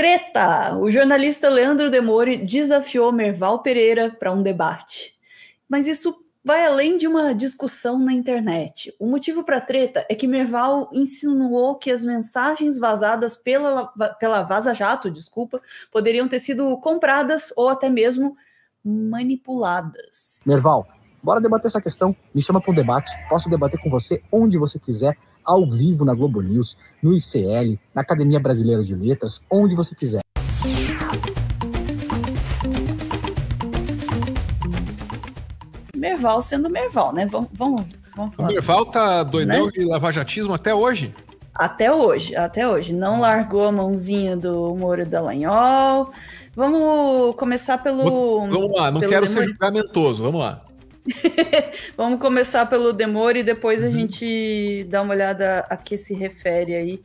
Treta! O jornalista Leandro Demore desafiou Merval Pereira para um debate. Mas isso vai além de uma discussão na internet. O motivo para a treta é que Merval insinuou que as mensagens vazadas pela, pela Vaza Jato, desculpa, poderiam ter sido compradas ou até mesmo manipuladas. Merval, bora debater essa questão. Me chama para um debate. Posso debater com você onde você quiser, ao vivo na Globo News, no ICL, na Academia Brasileira de Letras, onde você quiser. Merval sendo Merval, né? Vamos, vamos, vamos falar. O Merval tá doidão né? de lavajatismo até hoje? Até hoje, até hoje. Não ah. largou a mãozinha do Moro Lanhol. Vamos começar pelo. Vamos lá, não quero ser julgamentoso, vamos lá. Vamos começar pelo Demor e depois a uhum. gente dá uma olhada a que se refere aí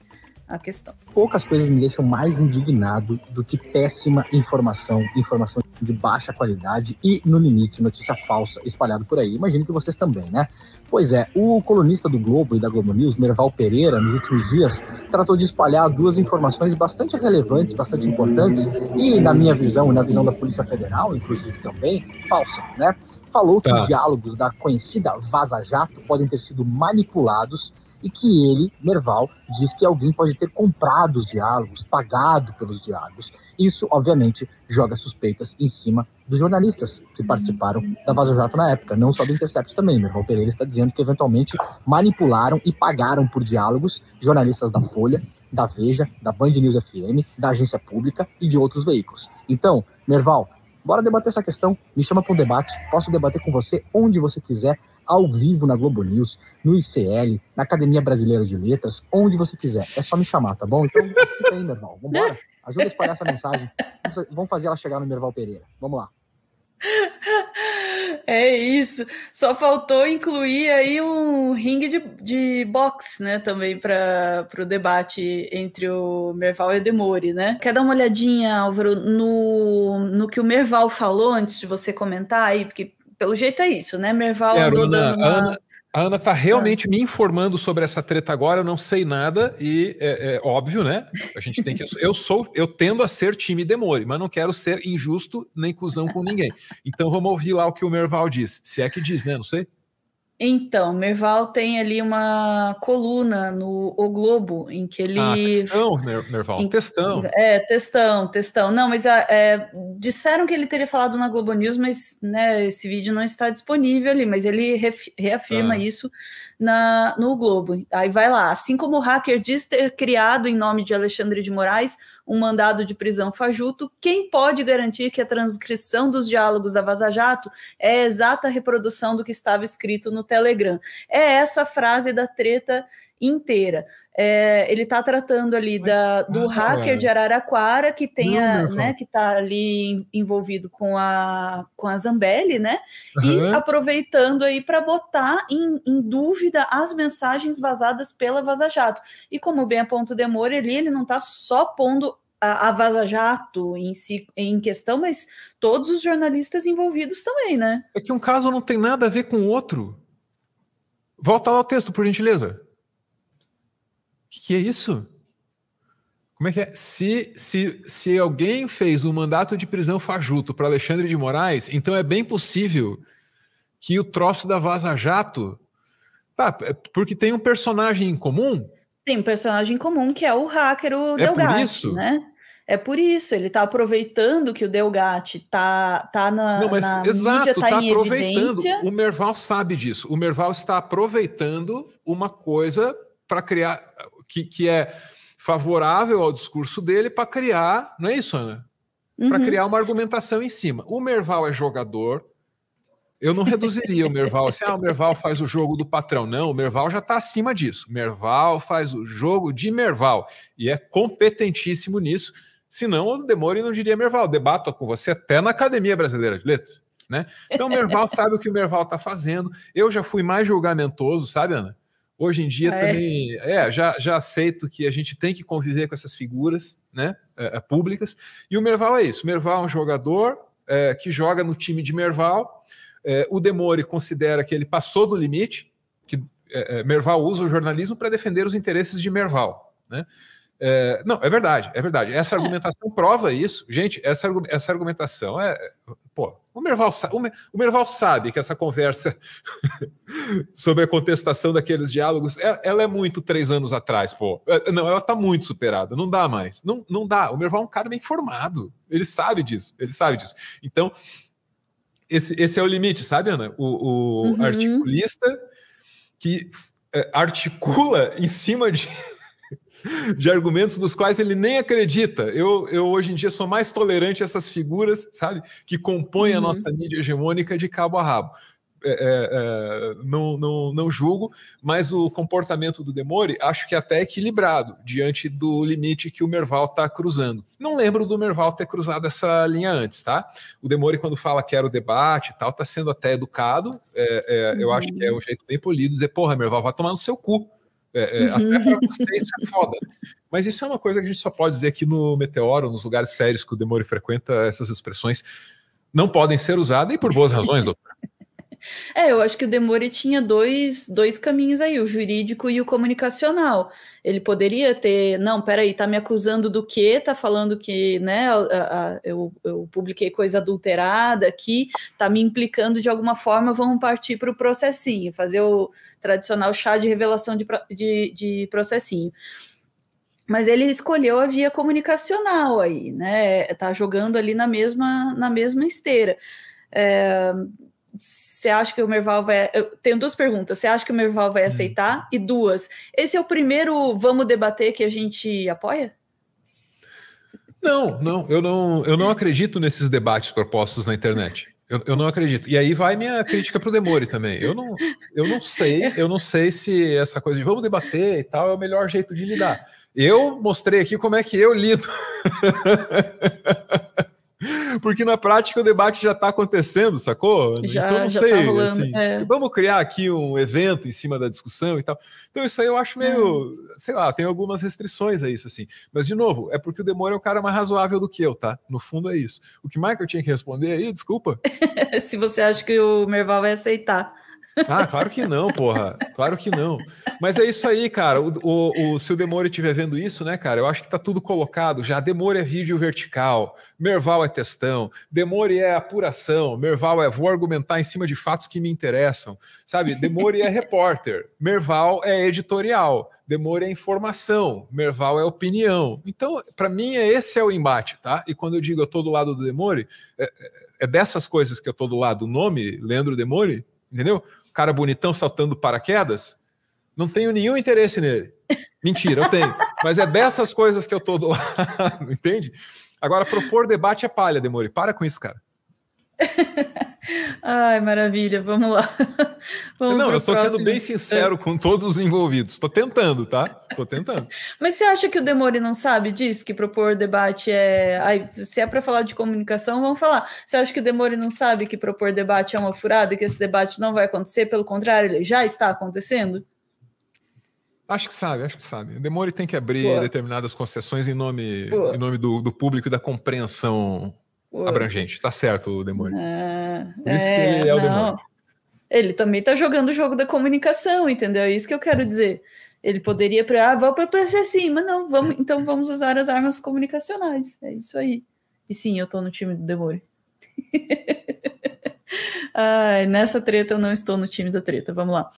a questão. Poucas coisas me deixam mais indignado do que péssima informação, informação de baixa qualidade e, no limite, notícia falsa espalhada por aí. Imagino que vocês também, né? Pois é, o colunista do Globo e da Globo News, Merval Pereira, nos últimos dias, tratou de espalhar duas informações bastante relevantes, bastante importantes e, na minha visão e na visão da Polícia Federal, inclusive também, falsa, né? falou tá. que os diálogos da conhecida Vaza Jato podem ter sido manipulados e que ele, Merval, diz que alguém pode ter comprado os diálogos, pagado pelos diálogos. Isso, obviamente, joga suspeitas em cima dos jornalistas que hum. participaram da Vaza Jato na época, não só do Intercept também. Merval Pereira está dizendo que eventualmente manipularam e pagaram por diálogos jornalistas da Folha, da Veja, da Band News FM, da agência pública e de outros veículos. Então, Merval, Bora debater essa questão. Me chama para um debate. Posso debater com você onde você quiser, ao vivo na Globo News, no ICL, na Academia Brasileira de Letras, onde você quiser. É só me chamar, tá bom? Então, escuta aí, Merval. Vambora. Ajuda a espalhar essa mensagem. Vamos fazer ela chegar no Merval Pereira. Vamos lá. É isso. Só faltou incluir aí um ringue de, de boxe, né? Também para o debate entre o Merval e o Demore, né? Quer dar uma olhadinha, Álvaro, no, no que o Merval falou antes de você comentar aí? Porque pelo jeito é isso, né? Merval é, andou Ana, uma... Ana, a Ana está realmente me informando sobre essa treta agora, eu não sei nada, e é, é, óbvio, né? A gente tem que. Eu sou, eu tendo a ser time Demore, mas não quero ser injusto nem cuzão com ninguém. Então vamos ouvir lá o que o Merval diz. Se é que diz, né? Não sei. Então, Merval tem ali uma coluna no O Globo, em que ele. Ah, textão, Merval, em... testão. É, testão, testão. Não, mas ah, é, disseram que ele teria falado na Globo News, mas né, esse vídeo não está disponível ali, mas ele reafirma ah. isso na, no Globo. Aí vai lá. Assim como o hacker diz ter criado, em nome de Alexandre de Moraes, um mandado de prisão fajuto, quem pode garantir que a transcrição dos diálogos da Vaza Jato é a exata reprodução do que estava escrito no Telegram? É essa frase da treta inteira é, ele está tratando ali da, ah, do ah, hacker de é. Araraquara que tem, não, não, né, que está ali envolvido com a com a Zambelli, né? Uhum. E aproveitando aí para botar em, em, dúvida as mensagens vazadas pela Vaza Jato. E como bem aponta o Demore ali, ele não está só pondo a, a Vaza Jato em, si, em questão, mas todos os jornalistas envolvidos também, né? É que um caso não tem nada a ver com o outro. Volta lá o texto, por gentileza que é isso? Como é que é? Se, se, se alguém fez um mandato de prisão fajuto para Alexandre de Moraes, então é bem possível que o troço da Vaza Jato. Tá, porque tem um personagem em comum. Tem um personagem em comum que é o hacker, o é Delgatti, por isso? né? É por isso, ele está aproveitando que o Delgatti está tá na. Não, mas na exato, mídia, tá, tá aproveitando. Evidência. O Merval sabe disso. O Merval está aproveitando uma coisa para criar que, que é favorável ao discurso dele para criar, não é isso, Ana? Para uhum. criar uma argumentação em cima. O Merval é jogador. Eu não reduziria o Merval assim, ah, o Merval faz o jogo do patrão. Não, o Merval já está acima disso. Merval faz o jogo de Merval e é competentíssimo nisso. Senão, o Demore não diria Merval. Debato com você até na Academia Brasileira de Letras. Né? Então, o Merval sabe o que o Merval está fazendo. Eu já fui mais julgamentoso, sabe, Ana? Hoje em dia é. também, é, já, já aceito que a gente tem que conviver com essas figuras, né, é, é públicas. E o Merval é isso. O Merval é um jogador é, que joga no time de Merval. É, o Demore considera que ele passou do limite, que é, Merval usa o jornalismo para defender os interesses de Merval, né? não, é verdade, é verdade. Essa argumentação prova isso. Gente, essa, essa argumentação é, Merval, o, Merval sabe que essa conversa sobre a contestação daqueles diálogos, é, ela é muito três anos atrás, pô. É, é, não, ela tá muito superada, não dá mais. Não, não dá. O Merval é um cara bem formado. Ele sabe disso, ele sabe disso. Então, esse, esse é o limite, sabe, Ana? O, o uhum. articulista que articula em cima de de argumentos dos quais ele nem acredita. Eu, eu hoje em dia sou mais tolerante a essas figuras, sabe, que compõem uhum. a nossa mídia hegemônica de cabo a rabo. É, é, é, não, não, não julgo, mas o comportamento do Demore acho que é até equilibrado diante do limite que o Merval está cruzando. Não lembro do Merval ter cruzado essa linha antes, tá? O Demore, quando fala que era o debate e tal, está sendo até educado. É, eu acho que é uhum. um jeito bem polido dizer, porra, Merval, vai tomar no seu cu. É, é, até uhum. para você isso é foda. Mas isso é uma coisa que a gente só pode dizer aqui no Meteoro, nos lugares sérios que o Demore frequenta, essas expressões não podem ser usadas e por boas razões, doutor. É, eu acho que o Demore tinha dois, dois caminhos aí, o jurídico e o comunicacional. Ele poderia ter, não, peraí, tá me acusando do quê? Tá falando que, né, a, a, eu, eu publiquei coisa adulterada aqui, tá me implicando de alguma forma, vamos partir para o processinho, fazer o tradicional chá de revelação de, de, de processinho mas ele escolheu a via comunicacional aí, né? Tá jogando ali na mesma na mesma esteira. É, você acha que o Merval vai. Eu tenho duas perguntas. Você acha que o Merval vai hum. aceitar? Hum. E duas. Esse é o primeiro vamos debater que a gente apoia? Não, não, eu não, eu não acredito nesses debates propostos na internet. Eu, eu não acredito. E aí vai minha crítica pro Demore também. Eu não, eu não sei, eu não sei se essa coisa de vamos debater e tal é o melhor jeito de lidar. Eu mostrei aqui como é que eu lido. Porque na prática o debate já está acontecendo, sacou? Então, já, então não já tá sei. Tá rolando, assim, é. Vamos criar aqui um evento em cima da discussão e tal. Então, isso aí eu acho meio, é. sei lá, tem algumas restrições a isso, assim. Mas, de novo, é porque o Demônio é o cara mais razoável do que eu, tá? No fundo é isso. O que Michael tinha que responder aí, desculpa. Se você acha que o Merval vai aceitar. Ah, claro que não, porra. Claro que não. Mas é isso aí, cara. O, o, o se o Demore estiver vendo isso, né, cara? Eu acho que tá tudo colocado já. Demore é vídeo vertical, Merval é testão, Demore é apuração, Merval é vou argumentar em cima de fatos que me interessam, sabe? Demore é repórter, Merval é editorial, Demore é informação, Merval é opinião. Então, para mim, é esse é o embate, tá? E quando eu digo eu tô do lado do Demore, é, é, é dessas coisas que eu tô do lado. O nome, Leandro Demore, entendeu? cara bonitão saltando paraquedas, não tenho nenhum interesse nele. Mentira, eu tenho. Mas é dessas coisas que eu tô do lado, entende? Agora, propor debate é palha, Demore. Para com isso, cara. Ai, maravilha, vamos lá. vamos não, eu estou sendo bem sincero com todos os envolvidos. Estou tentando, tá? Estou tentando. Mas você acha que o Demore não sabe disso? Que propor debate é. Ai, se é para falar de comunicação, vamos falar. Você acha que o Demore não sabe que propor debate é uma furada, e que esse debate não vai acontecer? Pelo contrário, ele já está acontecendo? Acho que sabe, acho que sabe. O Demore tem que abrir Boa. determinadas concessões em nome, em nome do, do público e da compreensão Pô. Abrangente, tá certo o demônio. É, Por isso é, que ele é não. o demônio. Ele também tá jogando o jogo da comunicação, entendeu? É isso que eu quero dizer. Ele poderia para ah, vamos para ser assim, mas não, vamos, então vamos usar as armas comunicacionais. É isso aí. E sim, eu tô no time do demônio. Ai, nessa treta eu não estou no time da treta. Vamos lá.